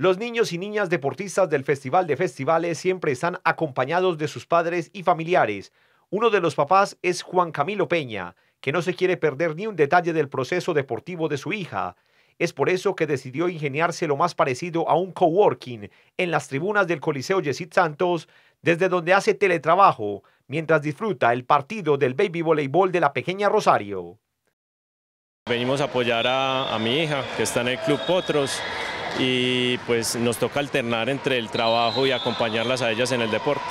Los niños y niñas deportistas del Festival de Festivales siempre están acompañados de sus padres y familiares. Uno de los papás es Juan Camilo Peña, que no se quiere perder ni un detalle del proceso deportivo de su hija. Es por eso que decidió ingeniarse lo más parecido a un coworking en las tribunas del Coliseo Yesit Santos, desde donde hace teletrabajo, mientras disfruta el partido del baby voleibol de la pequeña Rosario. Venimos a apoyar a mi hija, que está en el Club Potros, y pues nos toca alternar entre el trabajo y acompañarlas a ellas en el deporte.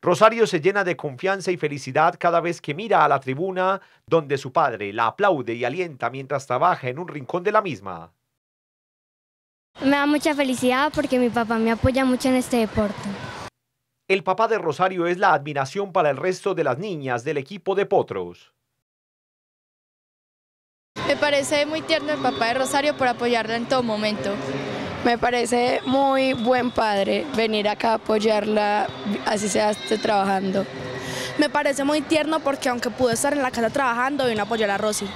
Rosario se llena de confianza y felicidad cada vez que mira a la tribuna donde su padre la aplaude y alienta mientras trabaja en un rincón de la misma. Me da mucha felicidad porque mi papá me apoya mucho en este deporte. El papá de Rosario es la admiración para el resto de las niñas del equipo de Potros. Me parece muy tierno el papá de Rosario por apoyarla en todo momento. Me parece muy buen padre venir acá a apoyarla, así sea trabajando. Me parece muy tierno porque aunque pudo estar en la casa trabajando, vino a apoyar a Rosy.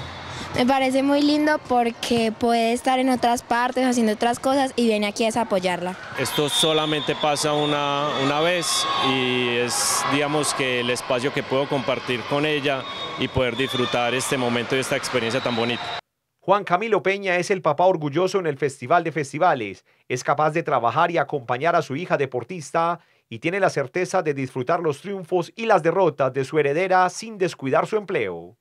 Me parece muy lindo porque puede estar en otras partes haciendo otras cosas y viene aquí a apoyarla. Esto solamente pasa una, una vez y es digamos que el espacio que puedo compartir con ella y poder disfrutar este momento y esta experiencia tan bonita. Juan Camilo Peña es el papá orgulloso en el Festival de Festivales, es capaz de trabajar y acompañar a su hija deportista y tiene la certeza de disfrutar los triunfos y las derrotas de su heredera sin descuidar su empleo.